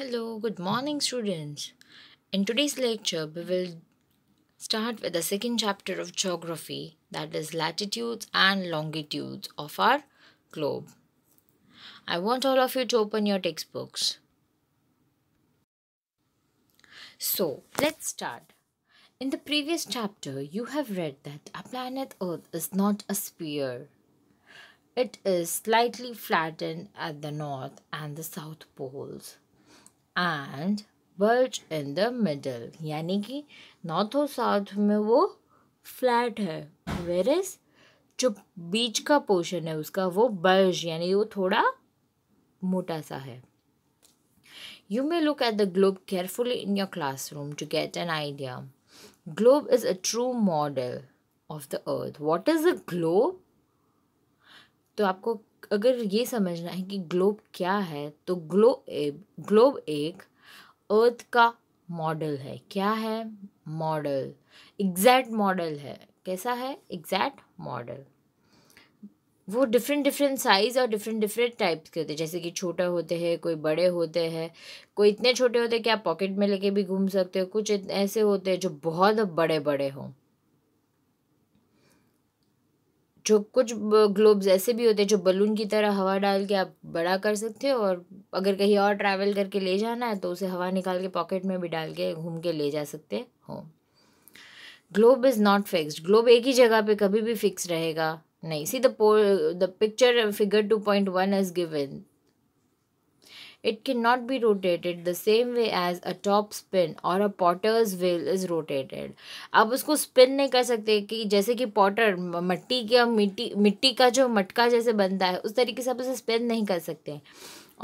Hello, good morning, students. In today's lecture, we will start with the second chapter of geography that is latitudes and longitudes of our globe. I want all of you to open your textbooks. So, let's start. In the previous chapter, you have read that our planet Earth is not a sphere. It is slightly flattened at the north and the south poles and bulge in the middle यानी कि north और south में वो flat है where is जो बीच का portion है उसका वो बर्ज यानी वो थोड़ा मोटा सा है you may look at the globe carefully in your classroom to get an idea globe is a true model of the earth what is a globe तो आपको अगर ये समझना है कि ग्लोब क्या है तो ग्लो ग्लोब एक अर्थ का मॉडल है क्या है मॉडल एग्जैक्ट मॉडल है कैसा है एग्जैक्ट मॉडल वो डिफरेंट डिफरेंट साइज़ और डिफरेंट डिफरेंट टाइप्स के होते हैं जैसे कि छोटे होते हैं कोई बड़े होते हैं कोई इतने छोटे होते हैं कि आप पॉकेट में लेके भी घूम सकते हो कुछ ऐसे होते हैं जो बहुत बड़े बड़े हों जो कुछ ग्लोब्स ऐसे भी होते हैं जो बलून की तरह हवा डाल के आप बड़ा कर सकते हो और अगर कहीं और ट्रैवल करके ले जाना है तो उसे हवा निकाल के पॉकेट में भी डाल के घूम के ले जा सकते हो globe is not fixed globe एक ही जगह पे कभी भी फिक्स रहेगा नहीं see the the picture figure two point one is given It cannot be rotated the same way as a top spin or a potter's wheel is rotated. आप उसको spin नहीं कर सकते कि जैसे कि potter मट्टी का मिट्टी मिट्टी का जो मटका जैसे बनता है उस तरीके से आप उसे spin नहीं कर सकते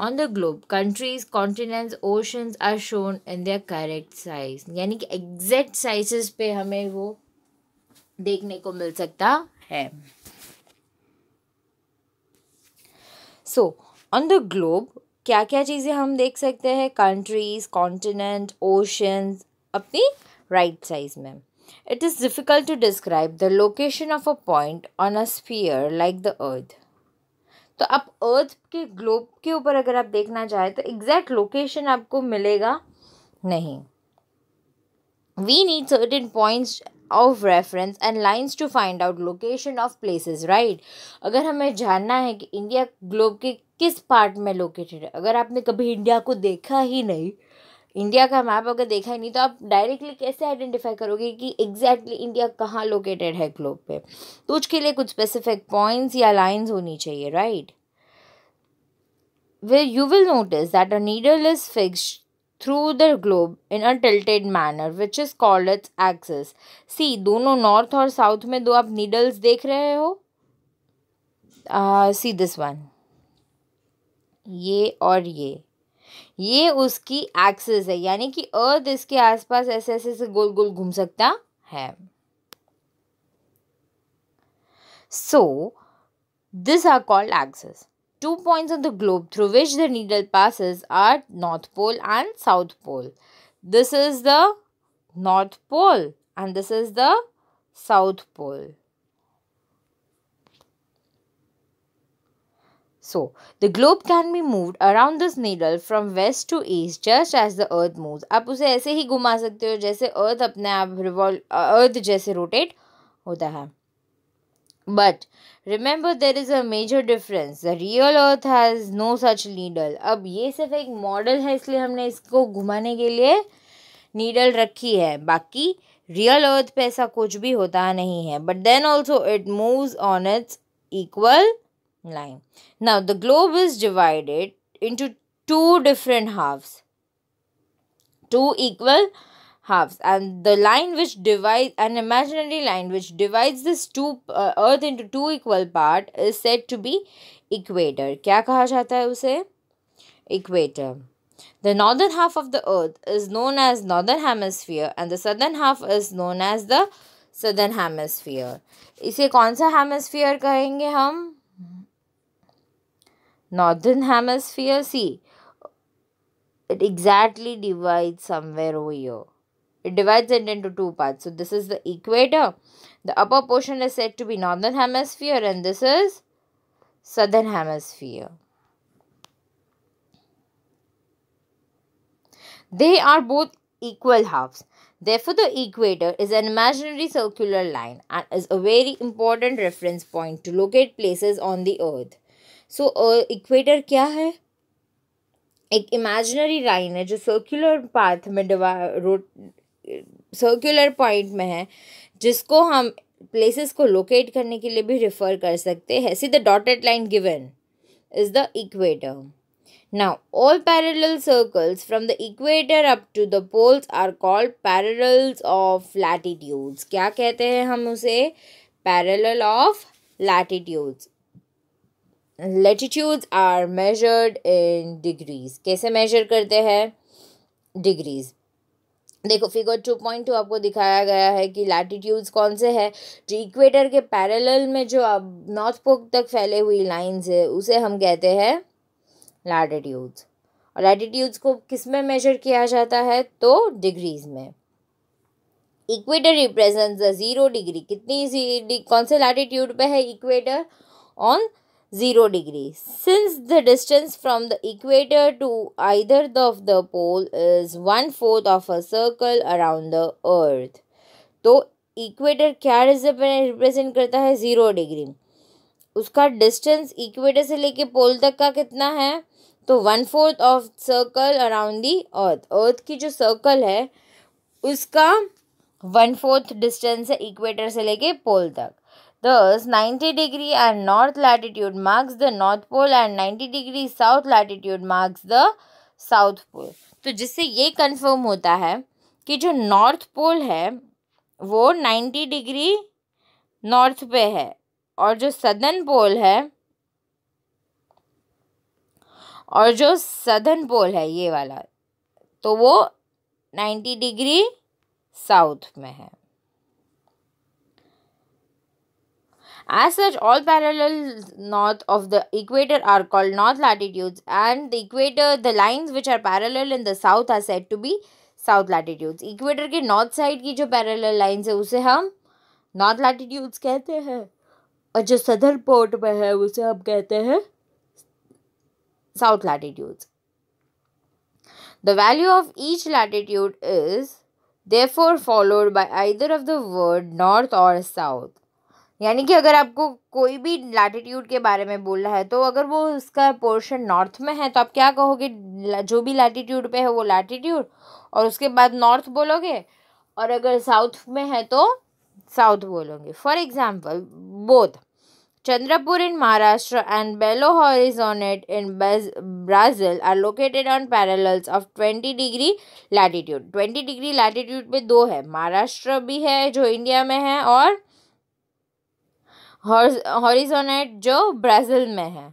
on the globe countries continents oceans are shown in their correct size यानी कि एग्जैक्ट साइजेस पे हमें वो देखने को मिल सकता है सो ऑन द ग्लोब क्या क्या चीज़ें हम देख सकते हैं कंट्रीज़ कॉन्टिनेंट ओशंस अपनी राइट साइज में it is difficult to describe the location of a point on a sphere like the earth तो आप अर्थ के ग्लोब के ऊपर अगर आप देखना चाहें तो एग्जैक्ट लोकेशन आपको मिलेगा नहीं we need certain points of reference and lines to find out location of places right अगर हमें जानना है कि इंडिया ग्लोब के किस पार्ट में लोकेटेड है अगर आपने कभी इंडिया को देखा ही नहीं इंडिया का मैप अगर देखा ही नहीं तो आप डायरेक्टली कैसे आइडेंटिफाई करोगे कि एग्जैक्टली exactly इंडिया कहाँ लोकेटेड है ग्लोब पे तो उसके लिए कुछ स्पेसिफिक पॉइंट्स या लाइंस होनी चाहिए right way you will notice that a needle is fix through the globe in a tilted manner which is called its axis see दोनों नॉर्थ और साउथ में दो आप नीडल्स देख रहे हो सी दिस वन ये और ये ये उसकी एक्सेस है यानी कि अर्थ इसके आसपास ऐसे ऐसे से गोल गोल घूम सकता है so this are called axis two points of the globe through which the needle passes are north pole and south pole this is the north pole and this is the south pole So, the globe can be moved around this needle from west to east just as the earth moves. आप उसे ऐसे ही घुमा सकते हो जैसे earth अपने आप revolve earth जैसे rotate होता है But remember there is a major difference. The real earth has no such needle. अब ये सिर्फ एक model है इसलिए हमने इसको घुमाने के लिए needle रखी है बाकी real earth पे ऐसा कुछ भी होता नहीं है But then also it moves on its equal line. Now the globe is divided into two different halves. Two equal halves and the line which divides an imaginary line which divides this two uh, earth into two equal part is said to be equator. क्या कहा जाता है उसे? Equator. The northern half of the earth is known as northern hemisphere and the southern half is known as the southern hemisphere. इसे कौन सा hemisphere कहेंगे हम? northern hemisphere see it exactly divides somewhere over here it divides it into two parts so this is the equator the upper portion is said to be northern hemisphere and this is southern hemisphere they are both equal halves Therefore, the equator is an imaginary circular line and is a very important reference point to locate places on the earth. So so, equator uh, क्या है एक imaginary line है जो circular path में डिवा रोट circular point में है जिसको हम प्लेसेस को लोकेट करने के लिए भी रिफर कर सकते हैं see the dotted line given is the equator now all parallel circles from the equator up to the poles are called parallels of latitudes क्या कहते हैं हम उसे parallel of latitudes latitudes are measured in degrees कैसे measure करते हैं degrees देखो figure two point two आपको दिखाया गया है कि लैटिट्यूड्स कौन से हैं जो इक्वेटर के पैरेलल में जो अब नॉर्थ पोल तक फैले हुई लाइंस है उसे हम कहते हैं लैटिट्यूड्स और लैटिट्यूड्स को किस में मेजर किया जाता है तो डिग्रीज में इक्वेटर रिप्रेजेंट्स ज़ीरो डिग्री कितनी सी कौन से लैटिट्यूड पे है equator on 0 degree. Since the distance from the equator to either of the pole is one fourth of a circle around the earth. तो इक्वेटर क्या रिप्रेजेंट करता है ज़ीरो डिग्री उसका डिस्टेंस इक्वेटर से लेके पोल तक का कितना है तो one fourth of circle around the earth earth की जो सर्कल है उसका वन फोर्थ डिस्टेंस है इक्वेटर से लेके पोल तक Thus, 90 degree and north latitude marks the North Pole and 90 degree south latitude marks the South Pole. तो जिससे ये कंफर्म होता है कि जो नॉर्थ पोल है वो 90 डिग्री नॉर्थ पे है और जो सदर्न पोल है और जो सदर्न पोल है ये वाला तो वो 90 डिग्री साउथ में है As such, all parallels north of the equator are called north latitudes and the equator, the lines which are parallel in the south are said to be south latitudes. Equator ke north side ki jo parallel lines hai, usse hum north latitudes kehte hai. And jo south port pe hai, usse hum kehte hai south latitudes. The value of each latitude is therefore followed by either of the word north or south. यानी कि अगर आपको कोई भी latitude के बारे में बोल रहा है तो अगर वो उसका पोर्शन नॉर्थ में है तो आप क्या कहोगे जो भी लैटिट्यूड पे है वो लैटिट्यूड और उसके बाद नॉर्थ बोलोगे और अगर साउथ में है तो साउथ बोलोगे for example both Chandrapur in Maharashtra and Belo Horizonte in Brazil are located on parallels of twenty degree latitude twenty degree latitude पे दो है महाराष्ट्र भी है जो इंडिया में है और हॉरिजोनेट जो ब्राज़ील में है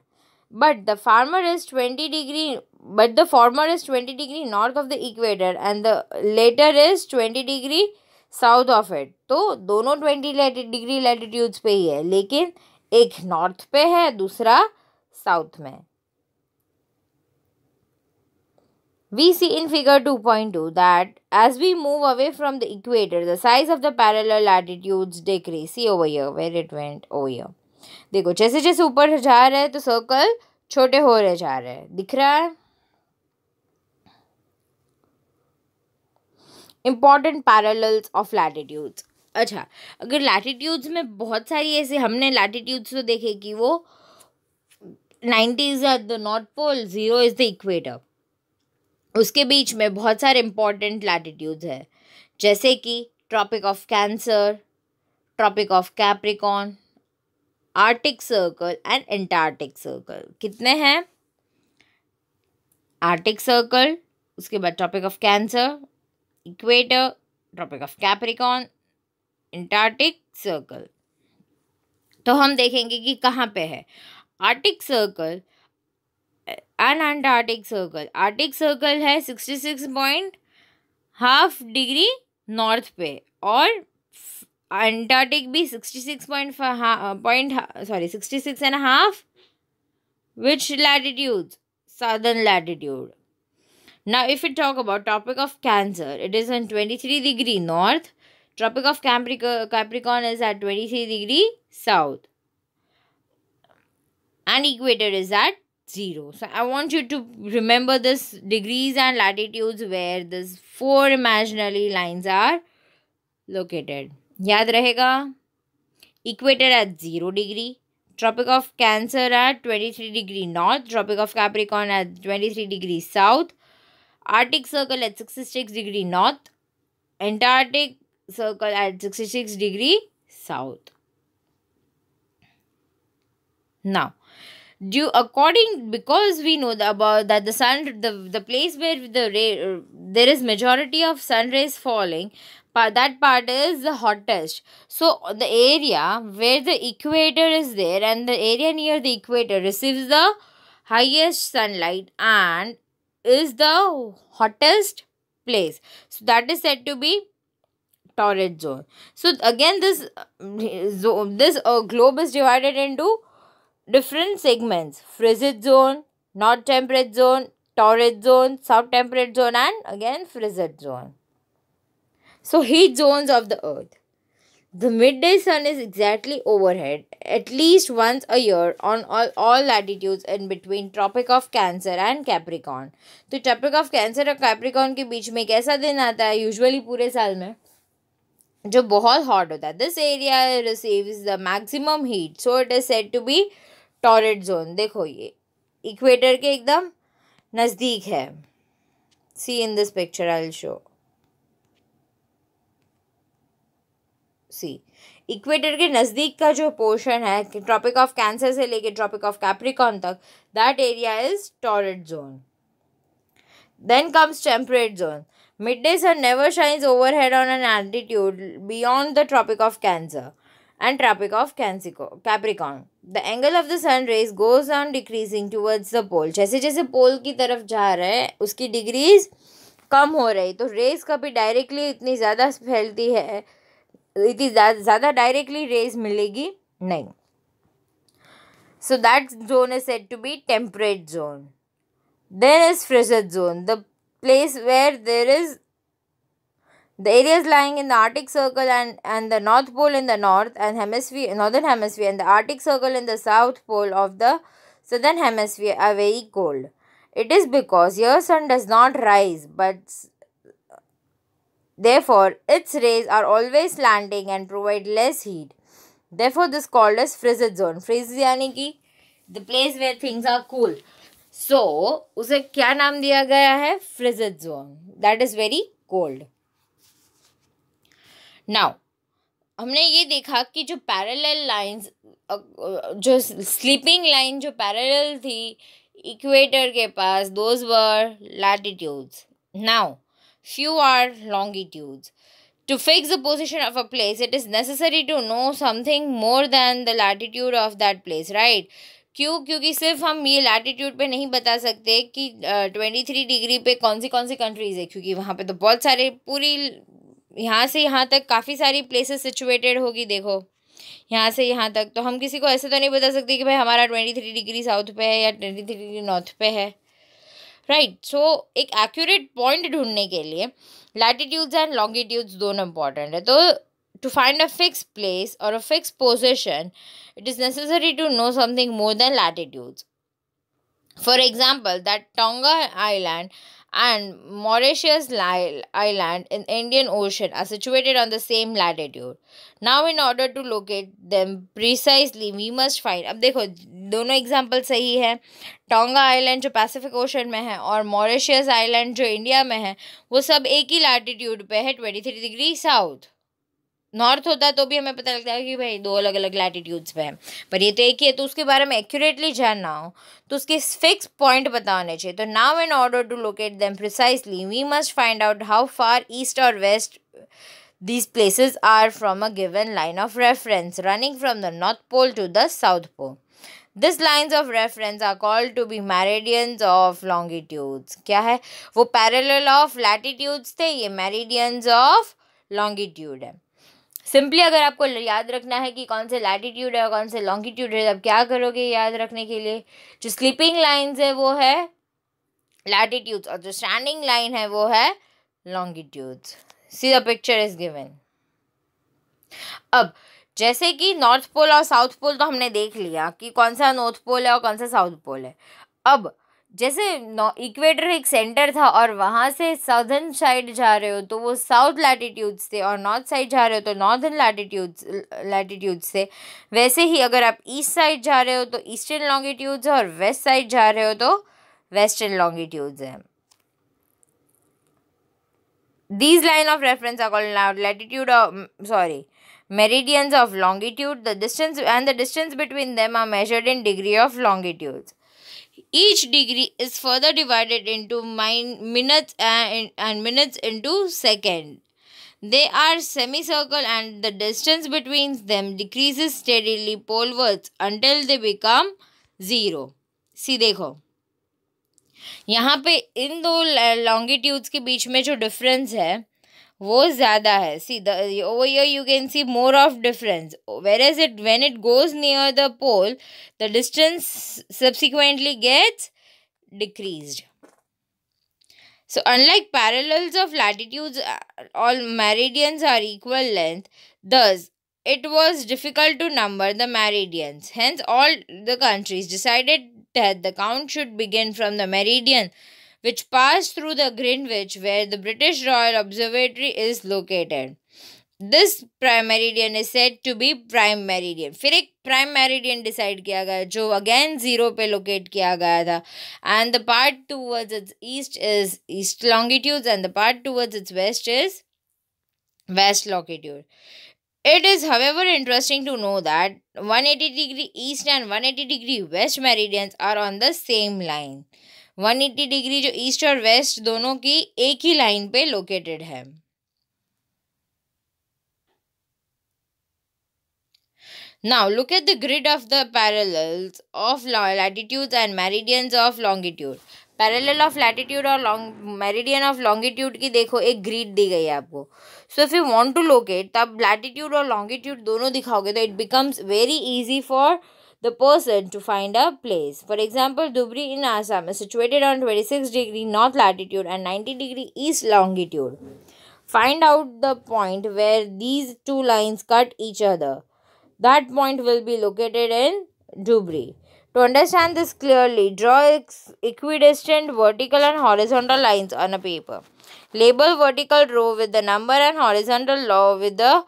but the former is twenty degree but the former is twenty degree north of the equator and the latter is twenty degree south of it तो दोनों ट्वेंटी डिग्री लैटिट्यूड्स पे ही है लेकिन एक नॉर्थ पे है दूसरा साउथ में We see in figure 2.2 that as we move away from the equator, the size of the parallel latitudes decrease. See over here, where it went over here. देखो जैसे जैसे ऊपर जा रहे हैं तो सर्कल छोटे हो रहे जा रहे हैं दिख रहा है इम्पॉर्टेंट पैरेलल्स ऑफ लैटिट्यूड्स अच्छा अगर लैटिट्यूड्स में बहुत सारी ऐसे हमने लैटिट्यूड्स तो देखे कि वो ninety is the north pole zero is the equator उसके बीच में बहुत सारे इम्पॉर्टेंट लैटिट्यूड्स है जैसे कि Tropic of Cancer Tropic of Capricorn Arctic Circle and Antarctic Circle कितने हैं आर्टिक सर्कल उसके बाद Tropic of Cancer equator Tropic of Capricorn Antarctic Circle तो हम देखेंगे कि कहाँ पे है Arctic Circle and Antarctic Circle. Arctic Circle है 66.5 degree north पे और Antarctic भी 66.5 uh, Sorry, 66.5. which latitudes southern latitude now if we talk about topic of cancer it is in 23 degree north tropic of capricorn is at 23 degree south and equator is at 0. So I want you to remember this degrees and latitudes where these four imaginary lines are located. याद रहेगा equator at 0 degree, Tropic of Cancer at 23 degree north, Tropic of Capricorn at 23 degree south, Arctic Circle at 66 degree north, Antarctic Circle at 66 degree south. Now, due according because we know the, about that the sun the the place where the ray, there is majority of sun rays falling but that part is the hottest so the area where the equator is there and the area near the equator receives the highest sunlight and is the hottest place so that is said to be torrid zone so again this uh, zone this uh, globe is divided into different segments frigid zone, not temperate zone, torrid zone, subtemperate zone and again frigid zone. So heat zones of the earth. The midday sun is exactly overhead at least once a year on all, all latitudes in between Tropic of Cancer and Capricorn. the Tropic of Cancer or Capricorn के बीच में एक ऐसा दिन आता है usually पूरे साल में जो बहुत हॉट होता है this area receives the maximum heat so it is said to be torrid zone देखो ये इक्वेटर के एकदम नज़दीक है see in this picture I show see equator के नज़दीक का जो पोर्शन है ट्रॉपिक ऑफ कैंसर से लेके ट्रॉपिक ऑफ कैप्रिकॉन तक that area is torrid zone then comes temperate zone mid sun never shines overhead on an altitude beyond the Tropic of Cancer and Tropic of Capricorn. The angle of the sun rays goes on decreasing towards the pole. जैसे जैसे पोल की तरफ जा रहे हैं उसकी degrees कम हो रही तो रेज कभी डायरेक्टली इतनी ज़्यादा फैलती है इतनी ज़्यादा डायरेक्टली रेज मिलेगी नहीं so that zone is set to be temperate zone there is frigid zone the place where there is The areas lying in the Arctic Circle and, and the North Pole in the north and hemisphere, northern hemisphere and the Arctic Circle in the south pole of the southern hemisphere are very cold. It is because your sun does not rise but therefore its rays are always slanting and provide less heat. Therefore this called as frigid zone. Frigid, यानी कि the place where things are cool so उसे क्या नाम दिया गया है Frigid zone. That is very cold. Now हमने ये देखा कि जो पैरेलल लाइंस जो स्लीपिंग लाइन जो पैरेलल थी इक्वेटर के पास those were latitudes now few are longitudes To fix the position of a place, it is necessary to know something more than the latitude of that place, right? क्यों क्योंकि सिर्फ हम ये latitude पे नहीं बता सकते कि ट्वेंटी थ्री डिग्री पे कौन सी कौन सी कंट्रीज़ है क्योंकि वहाँ पे तो बहुत सारे पूरी यहाँ से यहाँ तक काफ़ी सारी प्लेसेस सिचुएटेड होगी देखो यहाँ से यहाँ तक तो हम किसी को ऐसे तो नहीं बता सकते कि भाई हमारा ट्वेंटी थ्री डिग्री साउथ पे है या ट्वेंटी थ्री डिग्री नॉर्थ पे है राइट right, सो so, एक एक्यूरेट पॉइंट ढूंढने के लिए लैटिट्यूड्स एंड लॉन्गिट्यूड्स दोनों इंपॉर्टेंट है तो to find a fix place और a fix position it is necessary to know something more than latitudes for example that Tonga island and Mauritius Island in Indian Ocean are situated on the same latitude. Now in order to locate them precisely we must find अब देखो दोनों example सही है Tonga Island जो Pacific Ocean में है और Mauritius Island जो India में है वो सब एक ही latitude पे है twenty three degree south north होता है तो भी हमें पता लगता है कि भाई दो अलग अलग लैटिट्यूड्स पे हैं पर ये तो एक ही है तो उसके बारे में एक्यूरेटली जानना हो तो उसके फिक्स पॉइंट बताने चाहिए तो now in order to locate them precisely we must find out how far east और west these places are from a given line of reference running from the north pole to the south pole this lines of reference are called to be meridians of longitudes क्या है वो parallel of latitudes थे ये meridians of longitude है simply अगर आपको याद रखना है कि कौन से लैटिट्यूड है और कौन से लॉन्गिट्यूड है तब क्या करोगे याद रखने के लिए जो स्लीपिंग लाइंस है वो है लैटिट्यूड्स और जो स्टैंडिंग लाइन है वो है longitudes see the picture is given अब जैसे कि नॉर्थ पोल और साउथ पोल तो हमने देख लिया कि कौन सा नॉर्थ पोल है और कौन सा साउथ पोल है अब जैसे इक्वेटर एक सेंटर था और वहाँ से साउथर्न साइड जा रहे हो तो वो साउथ लैटिट्यूड्स से और नॉर्थ साइड जा रहे हो तो नॉर्दर्न लैटिट्यूड्स लैटिट्यूड्स से वैसे ही अगर आप ईस्ट साइड जा रहे हो तो ईस्टर्न लॉन्गिट्यूड्स और वेस्ट साइड जा रहे हो तो वेस्टर्न लॉन्गिट्यूड्स हैं these line of reference accord latitude sorry meridians of longitude the distance and the distance between them are measured in degree of longitudes Each degree is further divided into minutes and, and minutes into second. They are semicircle and the distance between them decreases steadily polewards until they become zero. See dekho यहाँ पे इन दो longitudes के बीच में जो difference है वो ज़्यादा है सी over here you can see more of difference whereas it when it goes near the pole the distance subsequently gets decreased so unlike parallels of latitudes uh, all meridians are equal length thus it was difficult to number the meridians hence all the countries decided that the count should begin from the meridian which pass through the Greenwich where the British Royal Observatory is located. This prime meridian is said to be prime meridian. फिर एक prime meridian decide किया गया जो again zero पे locate किया गया था and the part towards its east is east longitudes and the part towards its west is west longitude. It is however interesting to know that 180 degree east and 180 degree west meridians are on the same line. 180 degree जो east और west दोनों की एक ही line पे located है now look at the grid of the parallels of latitudes and meridians of longitude parallel of latitude और long meridian of longitude की देखो एक ग्रीड दी गई है आपको so if you want to locate तब लैटिट्यूड और लॉन्गिट्यूड दोनों दिखाओगे तो it becomes very easy for the person to find a place. For example, Dubri in Assam is situated on 26 degree north latitude and 90 degree east longitude. Find out the point where these two lines cut each other. That point will be located in Dubri. To understand this clearly, draw equidistant vertical and horizontal lines on a paper. Label vertical row with the number and horizontal row with the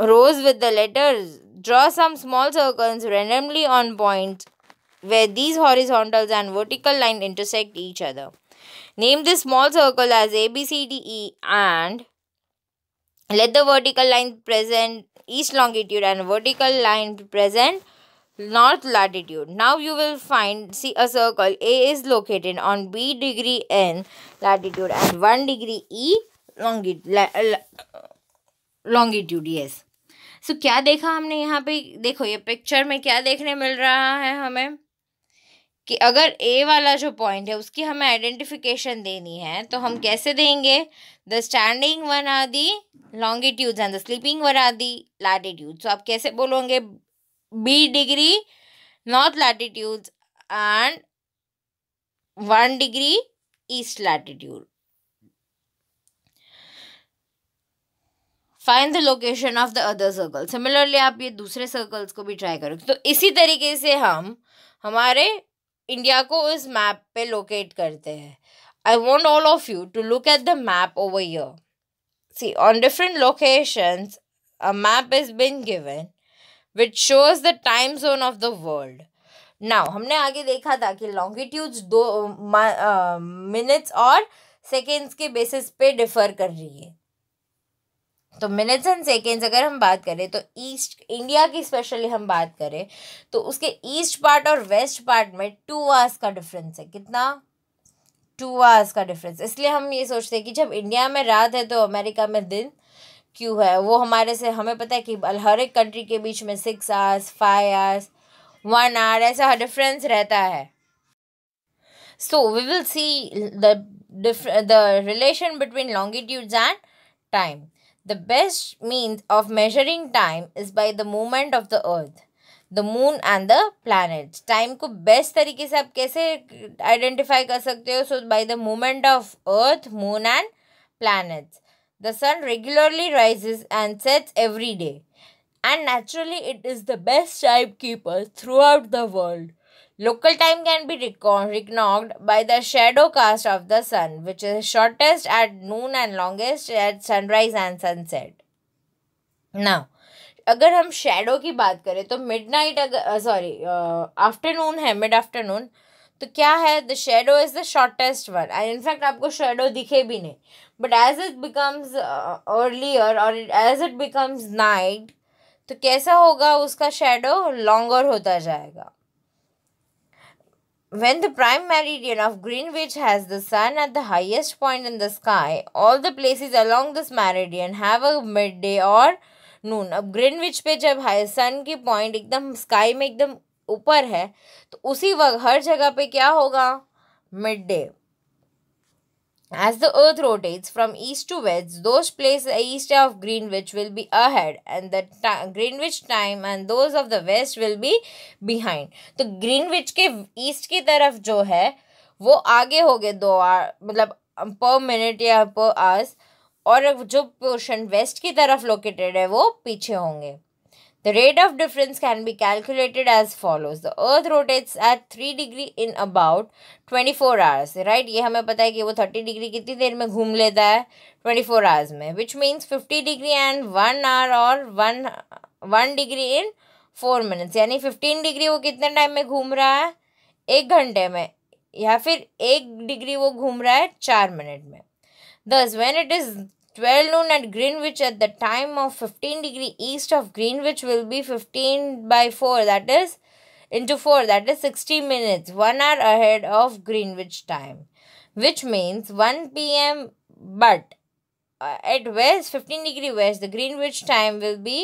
rows with the letters Draw some small circles randomly on points where these horizontals and vertical lines intersect each other. Name this small circle as ABCDE and let the vertical line present east longitude and vertical line present north latitude. Now you will find see a circle A is located on B degree N latitude and 1 degree E longitude longitude yes. So so, क्या देखा हमने यहाँ पे देखो ये picture में क्या देखने मिल रहा है हमें कि अगर ए वाला जो पॉइंट है उसकी हमें आइडेंटिफिकेशन देनी है तो हम कैसे देंगे the standing one are the longitudes and the sleeping one are the latitude so आप कैसे बोलोगे B degree north latitude and one degree east latitude find the location of the other circle similarly आप ये दूसरे circles को भी try करोगे तो इसी तरीके से हम हमारे इंडिया को इस मैप पे लोकेट करते हैं I want all of you to look at the map over here see on different locations a map is been given which shows the time zone of the world now हमने आगे देखा था कि longitudes दो minutes uh, uh और seconds के basis पे differ कर रही है तो मिनट्स एंड सेकेंड्स अगर हम बात करें तो ईस्ट इंडिया की स्पेशली हम बात करें तो उसके ईस्ट पार्ट और वेस्ट पार्ट में टू आवर्स का डिफरेंस है कितना टू आवर्स का डिफरेंस इसलिए हम ये सोचते हैं कि जब इंडिया में रात है तो अमेरिका में दिन क्यों है वो हमारे से हमें पता है कि हर एक कंट्री के बीच में six hours five hours one hour ऐसा डिफरेंस रहता है so we will see the relation between between and time The best means of measuring time is by the movement of the earth, the moon and the planets. Time को best तरीके से आप कैसे identify कर सकते हो? So by the movement of earth, moon and planets. The sun regularly rises and sets every day. And naturally, it is the best timekeeper throughout the world. Local time can be recognized by the shadow cast of the sun, which is shortest at noon and longest at sunrise and sunset. Now, अगर हम shadow की बात करें तो midnight अगर sorry afternoon है mid afternoon तो क्या है the shadow is the shortest one and in fact आपको शेडो दिखे भी नहीं but as it becomes earlier और एज इट बिकम्स नाइट तो कैसा होगा उसका शेडो लॉन्गर होता जाएगा When the prime meridian of Greenwich has the sun at the highest point in the sky, all the places along this meridian have a midday or नून अब Greenwich पे जब high सन की पॉइंट एकदम sky में एकदम ऊपर है तो उसी वक्त हर जगह पे क्या होगा midday As the earth rotates from east to west, those placed east of Greenwich will be ahead and the Greenwich time and those of the west will be behind. तो Greenwich के east की तरफ जो है वो आगे हो गए दो आर मतलब पर मिनट या पर आवर्स और जो पोर्शन वेस्ट की तरफ लोकेटेड है वो पीछे होंगे The rate of difference can be calculated as follows. The earth rotates at 3 degree in about 24 hours. Right? ये हमें पता है कि वो 30 degree कितनी देर में घूम लेता है 24 hours में. Which means 50 degree and 1 hour or 1, 1 degree in 4 minutes. यानी 15 degree वो कितने time में घूम रहा है एक घंटे में या फिर एक degree वो घूम रहा है चार minute में Thus, when it is 12 noon at Greenwich at the time of 15 degree east of Greenwich will be 15 by 4 that is into 4 that is 60 minutes 1 hour ahead of Greenwich time which means 1 pm but uh, at west 15 degree west the Greenwich time will be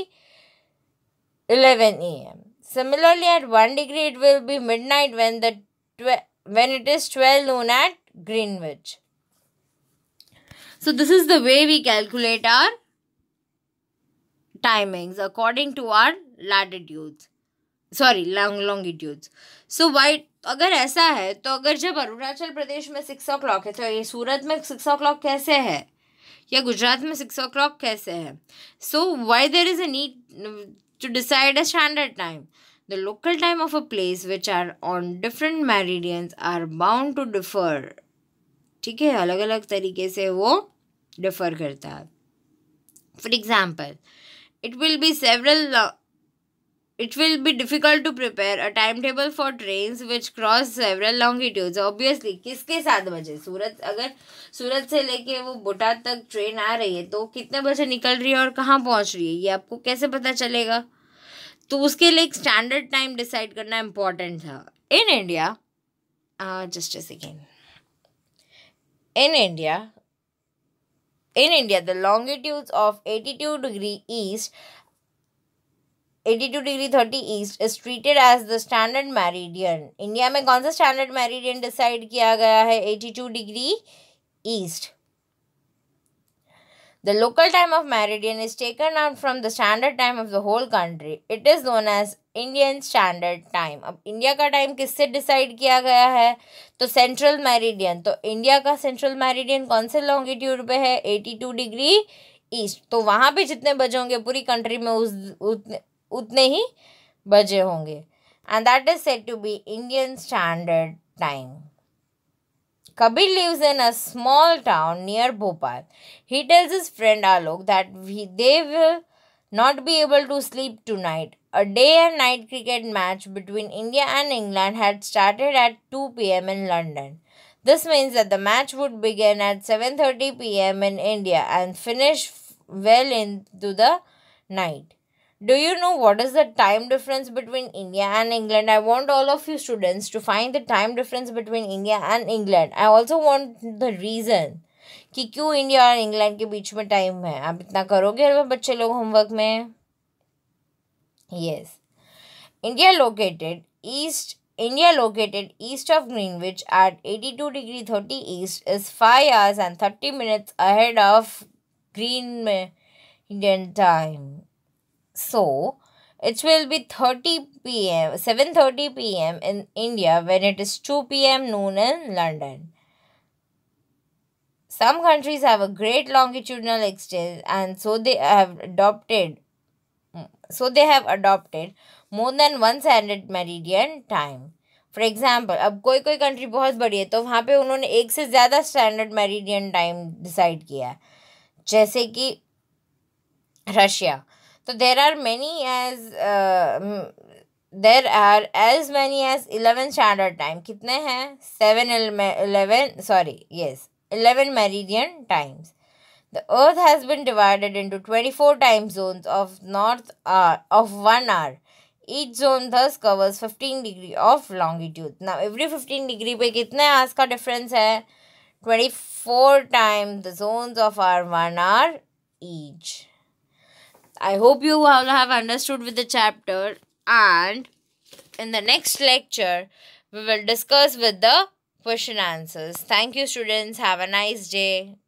11 am similarly at 1 degree it will be midnight when the when it is 12 noon at Greenwich so this is the way we calculate our timings according to our latitudes. sorry, long longitudes. So why, अगर ऐसा है तो अगर जब अरुणाचल प्रदेश में six ओ clock है तो ये सूरत में सिक्स ओ क्लॉक कैसे है या गुजरात में सिक्स ओ क्लॉक कैसे है so why there is a need to decide a standard time the local time of a place which are on different meridians are bound to differ ठीक है अलग अलग तरीके से वो डिफ़र करता है for example it will be it will it difficult to prepare a time table for train which cross several long longitudes obviously किसके सात बजे सूरत अगर सूरत से लेके वो बोटा तक ट्रेन आ रही है तो कितने बजे निकल रही है और कहाँ पहुँच रही है ये आपको कैसे पता चलेगा तो उसके लिए एक स्टैंडर्ड टाइम डिसाइड करना इम्पॉर्टेंट था in India just a second In India, in India, the longitudes of 82 degree east 82 degree 30 east, is treated as the standard meridian. India में कौन सा standard meridian decided किया गया है 82 degree east. The local time of meridian is taken out from the standard time of the whole country. It is known as Indian standard time अब India का time किससे decide किया गया है तो सेंट्रल मैरिडियन तो इंडिया का central meridian कौन से लॉन्गिट्यूड पे है एटी टू डिग्री ईस्ट तो वहाँ पे जितने बजे होंगे पूरी कंट्री में उस उतने उतने ही बजे होंगे and that is set to be Indian standard time Kabir lives in a small town near Bhopal he tells his friend Alok that we, they will not be able to sleep tonight. A day and night cricket match between India and England had started at 2 pm in London. This means that the match would begin at 7:30 pm in India and finish well into the night. Do you know what is the time difference between India and England? I want all of you students to find the time difference between India and England. I also want the reason कि क्यों India और England के बीच में time है आप इतना करोगे अगर बच्चे लोग होमवर्क में yes India located east India located east of Greenwich at eighty two degree thirty east is five hours and thirty minutes ahead of green में Indian time so it's will be thirty p m seven thirty p m in India when it is two p m noon in London Some countries have a great longitudinal exchange and so they have adopted so they have adopted more than one standard meridian time. For example अब कोई कोई country बहुत बड़ी है तो वहाँ पे उन्होंने एक से ज़्यादा स्टैंडर्ड मेरिडियन टाइम डिसाइड किया है जैसे कि रशिया तो there are many as there are as many as eleven standard time कितने हैं seven eleven sorry yes 11 meridian times. The earth has been divided into 24 time zones of north hour, of 1 hour. Each zone thus covers 15 degree of longitude. Now every 15 degree पे कितने hours का difference है? 24 times the zones of our 1 hour each. I hope you all have understood with the chapter and in the next lecture we will discuss with the question answers. Thank you students. Have a nice day.